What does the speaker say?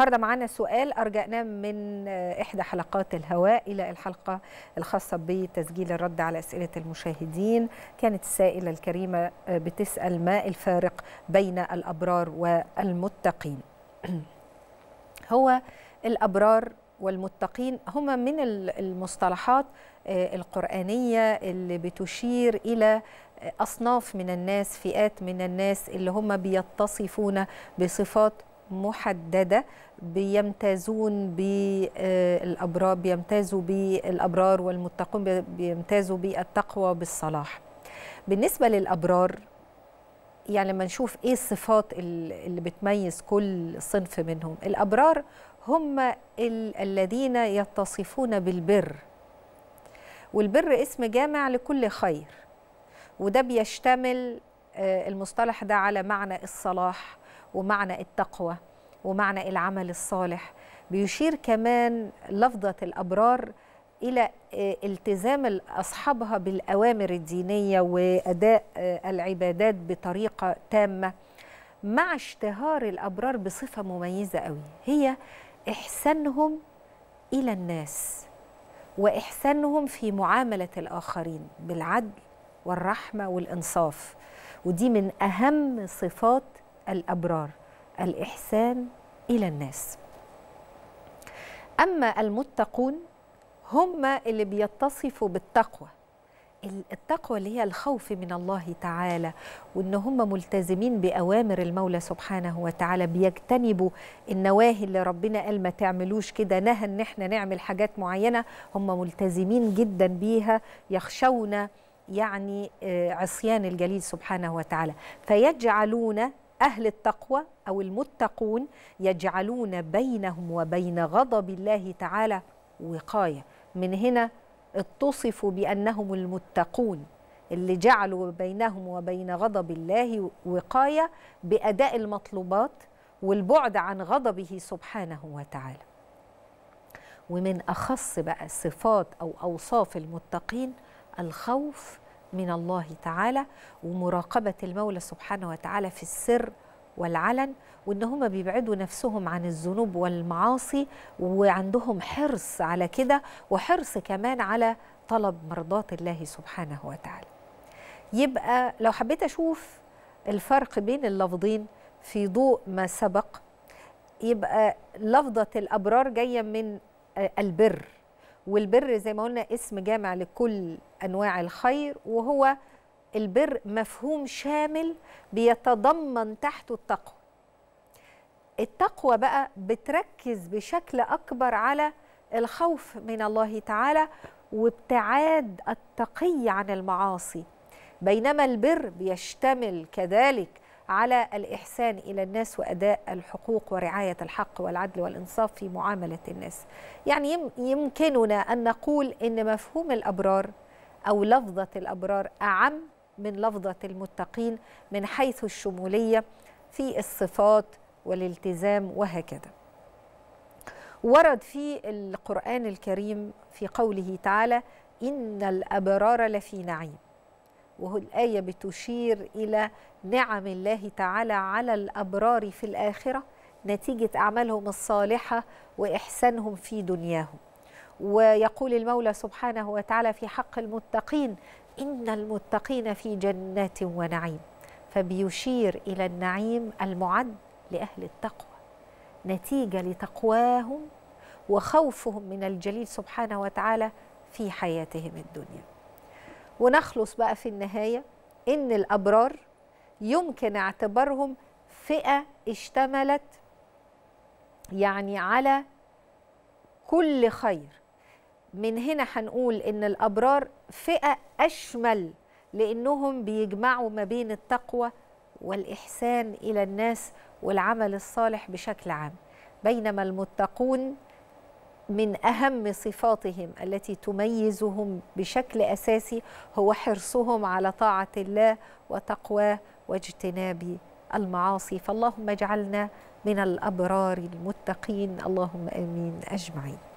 النهارده معانا سؤال أرجعناه من آه، إحدى حلقات الهواء إلى الحلقة الخاصة بتسجيل الرد على أسئلة المشاهدين كانت السائلة الكريمة آه، بتسأل ما الفارق بين الأبرار والمتقين هو الأبرار والمتقين هما من المصطلحات آه، القرآنية اللي بتشير إلى أصناف من الناس فئات من الناس اللي هم بيتصفون بصفات محدده بيمتازون بالابرار بيمتازوا بالابرار والمتقون بيمتازوا بالتقوى بالصلاح بالنسبه للابرار يعني لما نشوف ايه الصفات اللي بتميز كل صنف منهم الابرار هم الذين يتصفون بالبر والبر اسم جامع لكل خير وده بيشتمل آه، المصطلح ده على معنى الصلاح ومعنى التقوى ومعنى العمل الصالح بيشير كمان لفظة الأبرار إلى آه، التزام أصحابها بالأوامر الدينية وأداء آه، العبادات بطريقة تامة مع اشتهار الأبرار بصفة مميزة قوي هي إحسانهم إلى الناس وإحسانهم في معاملة الآخرين بالعدل والرحمة والإنصاف ودي من أهم صفات الأبرار الإحسان إلى الناس أما المتقون هم اللي بيتصفوا بالتقوى التقوى اللي هي الخوف من الله تعالى وان هم ملتزمين باوامر المولى سبحانه وتعالى بيجتنبوا النواهي اللي ربنا قال ما تعملوش كده نهى ان احنا نعمل حاجات معينه هم ملتزمين جدا بيها يخشون يعني آه، عصيان الجليل سبحانه وتعالى فيجعلون أهل التقوى أو المتقون يجعلون بينهم وبين غضب الله تعالى وقاية من هنا اتصفوا بأنهم المتقون اللي جعلوا بينهم وبين غضب الله وقاية بأداء المطلوبات والبعد عن غضبه سبحانه وتعالى ومن أخص بقى صفات أو أوصاف المتقين الخوف من الله تعالى ومراقبة المولى سبحانه وتعالى في السر والعلن وان هم بيبعدوا نفسهم عن الذنوب والمعاصي وعندهم حرص على كده وحرص كمان على طلب مرضات الله سبحانه وتعالى يبقى لو حبيت اشوف الفرق بين اللفظين في ضوء ما سبق يبقى لفظه الابرار جايه من البر والبر زي ما قلنا اسم جامع لكل انواع الخير وهو البر مفهوم شامل بيتضمن تحته التقوى التقوى بقى بتركز بشكل اكبر على الخوف من الله تعالى وابتعاد التقي عن المعاصي بينما البر بيشتمل كذلك على الإحسان إلى الناس وأداء الحقوق ورعاية الحق والعدل والإنصاف في معاملة الناس يعني يمكننا أن نقول أن مفهوم الأبرار أو لفظة الأبرار أعم من لفظة المتقين من حيث الشمولية في الصفات والالتزام وهكذا ورد في القرآن الكريم في قوله تعالى إن الأبرار لفي نعيم وهو الآية بتشير إلى نعم الله تعالى على الأبرار في الآخرة نتيجة أعمالهم الصالحة وإحسانهم في دنياهم ويقول المولى سبحانه وتعالى في حق المتقين إن المتقين في جنات ونعيم فبيشير إلى النعيم المعد لأهل التقوى نتيجة لتقواهم وخوفهم من الجليل سبحانه وتعالى في حياتهم الدنيا ونخلص بقى في النهاية إن الأبرار يمكن اعتبارهم فئة اشتملت يعني على كل خير من هنا هنقول إن الأبرار فئة أشمل لأنهم بيجمعوا ما بين التقوى والإحسان إلى الناس والعمل الصالح بشكل عام بينما المتقون من أهم صفاتهم التي تميزهم بشكل أساسي هو حرصهم على طاعة الله وتقواه واجتناب المعاصي فاللهم اجعلنا من الأبرار المتقين اللهم آمين أجمعين